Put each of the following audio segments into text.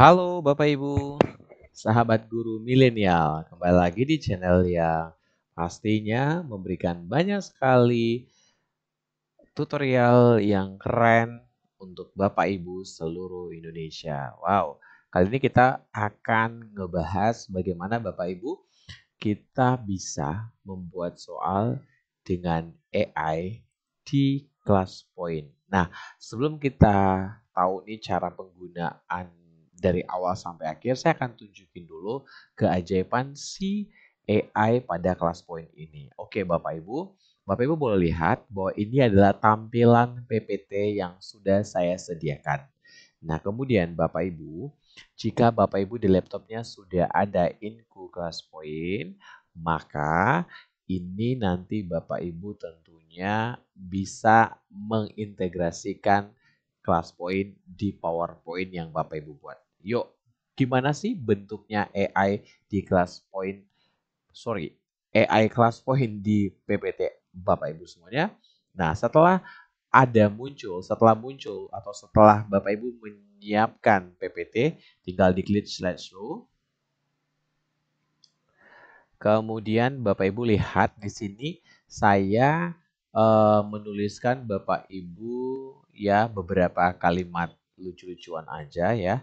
Halo Bapak Ibu, sahabat guru milenial, kembali lagi di channel yang pastinya memberikan banyak sekali tutorial yang keren untuk Bapak Ibu seluruh Indonesia. Wow, kali ini kita akan ngebahas bagaimana Bapak Ibu kita bisa membuat soal dengan AI di kelas point. Nah, sebelum kita tahu nih cara penggunaan dari awal sampai akhir saya akan tunjukin dulu keajaiban si AI pada kelas poin ini. Oke Bapak Ibu, Bapak Ibu boleh lihat bahwa ini adalah tampilan PPT yang sudah saya sediakan. Nah kemudian Bapak Ibu, jika Bapak Ibu di laptopnya sudah ada Inku kelas poin, maka ini nanti Bapak Ibu tentunya bisa mengintegrasikan kelas poin di PowerPoint yang Bapak Ibu buat. Yuk, gimana sih bentuknya AI di kelas point? Sorry, AI kelas point di PPT Bapak Ibu semuanya. Nah, setelah ada muncul, setelah muncul atau setelah Bapak Ibu menyiapkan PPT, tinggal diklik show. Kemudian Bapak Ibu lihat di sini saya e, menuliskan Bapak Ibu ya beberapa kalimat lucu-lucuan aja ya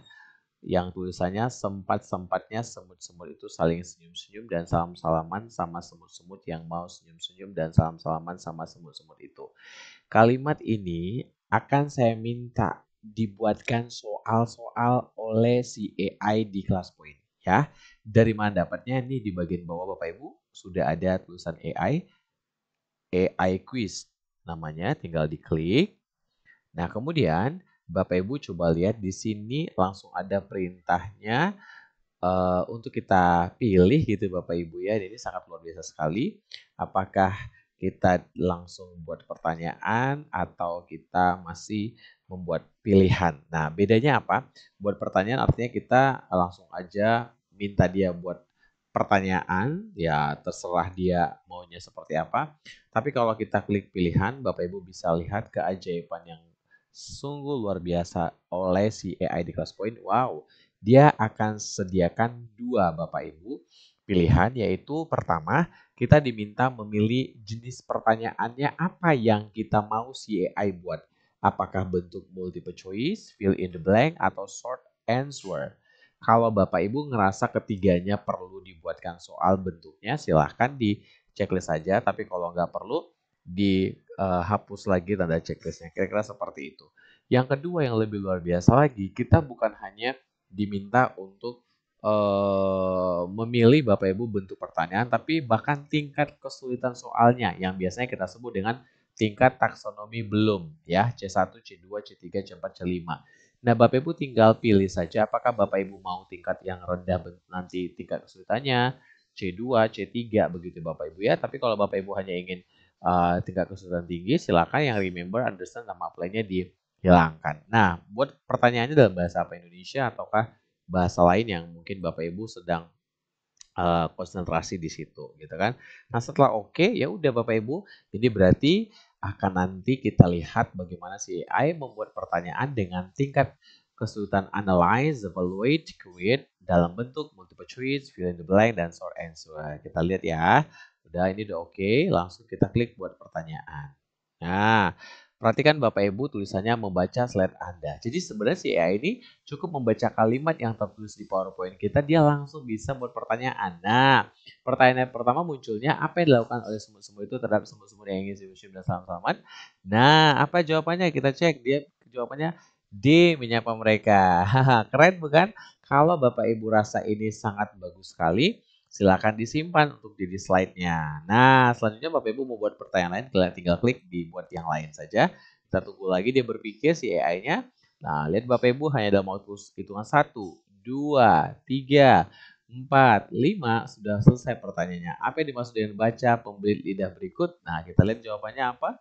yang tulisannya sempat-sempatnya semut-semut itu saling senyum-senyum dan salam-salaman sama semut-semut yang mau senyum-senyum dan salam-salaman sama semut-semut itu. Kalimat ini akan saya minta dibuatkan soal-soal oleh si AI di kelas poin ya. Dari mana dapatnya? Ini di bagian bawah Bapak Ibu sudah ada tulisan AI AI quiz namanya tinggal diklik. Nah, kemudian Bapak Ibu coba lihat di sini langsung ada perintahnya uh, untuk kita pilih gitu Bapak Ibu ya. Ini sangat luar biasa sekali. Apakah kita langsung buat pertanyaan atau kita masih membuat pilihan. Nah, bedanya apa? Buat pertanyaan artinya kita langsung aja minta dia buat pertanyaan, ya terserah dia maunya seperti apa. Tapi kalau kita klik pilihan, Bapak Ibu bisa lihat keajaiban yang sungguh luar biasa oleh si AI di point, Wow, dia akan sediakan dua Bapak Ibu pilihan yaitu pertama kita diminta memilih jenis pertanyaannya apa yang kita mau si AI buat. Apakah bentuk multiple choice, fill in the blank, atau short answer. Kalau Bapak Ibu ngerasa ketiganya perlu dibuatkan soal bentuknya silahkan di checklist saja. Tapi kalau nggak perlu dihapus lagi tanda checklistnya. Kira-kira seperti itu. Yang kedua yang lebih luar biasa lagi, kita bukan hanya diminta untuk eh, memilih Bapak Ibu bentuk pertanyaan, tapi bahkan tingkat kesulitan soalnya yang biasanya kita sebut dengan tingkat taksonomi belum ya C1, C2, C3, C4, C5. Nah, Bapak Ibu tinggal pilih saja apakah Bapak Ibu mau tingkat yang rendah nanti tingkat kesulitannya C2, C3 begitu Bapak Ibu ya. Tapi kalau Bapak Ibu hanya ingin uh, tingkat kesulitan tinggi, silakan yang remember, understand, sama apply-nya dihilangkan. Nah, buat pertanyaannya dalam bahasa apa Indonesia ataukah bahasa lain yang mungkin Bapak Ibu sedang eh, konsentrasi di situ, gitu kan? Nah, setelah oke, okay, ya udah Bapak Ibu, ini berarti akan nanti kita lihat bagaimana si AI membuat pertanyaan dengan tingkat kesulitan analyze, evaluate, create dalam bentuk multiple choice, fill in the blank, dan short answer. Kita lihat ya. Udah, ini udah oke. Okay. Langsung kita klik buat pertanyaan. Nah, perhatikan Bapak Ibu tulisannya membaca slide Anda. Jadi sebenarnya si AI ini cukup membaca kalimat yang tertulis di PowerPoint kita, dia langsung bisa buat pertanyaan. Nah, pertanyaan yang pertama munculnya, apa yang dilakukan oleh semut-semut itu terhadap semut-semut yang ingin museum dan salam-salaman? Nah, apa jawabannya? Kita cek. Dia jawabannya D menyapa mereka. Keren bukan? Kalau Bapak Ibu rasa ini sangat bagus sekali, silakan disimpan untuk jadi slide-nya. Nah, selanjutnya Bapak Ibu mau buat pertanyaan lain, kalian tinggal klik di buat yang lain saja. Kita tunggu lagi dia berpikir si AI-nya. Nah, lihat Bapak Ibu hanya dalam waktu hitungan 1, 2, 3, 4, 5 sudah selesai pertanyaannya. Apa yang dimaksud dengan baca pembeli lidah berikut? Nah, kita lihat jawabannya apa.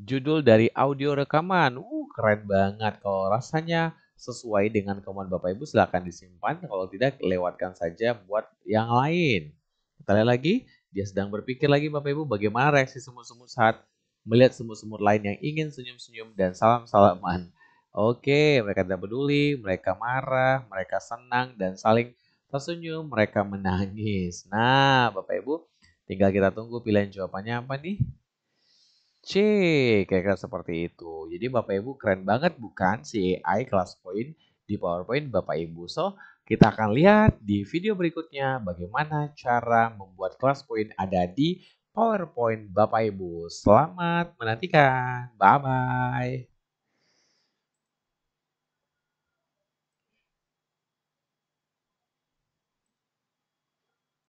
Judul dari audio rekaman. Uh, keren banget kalau rasanya sesuai dengan kemauan Bapak Ibu silahkan disimpan. Kalau tidak lewatkan saja buat yang lain. Kita lihat lagi, dia sedang berpikir lagi Bapak Ibu bagaimana reaksi semut-semut saat melihat semut-semut lain yang ingin senyum-senyum dan salam-salaman. Oke, mereka tidak peduli, mereka marah, mereka senang dan saling tersenyum, mereka menangis. Nah, Bapak Ibu, tinggal kita tunggu pilihan jawabannya apa nih? Cik, kayak seperti itu. Jadi Bapak Ibu keren banget bukan si AI kelas poin di PowerPoint Bapak Ibu. So, kita akan lihat di video berikutnya bagaimana cara membuat kelas poin ada di PowerPoint Bapak Ibu. Selamat menantikan. Bye-bye.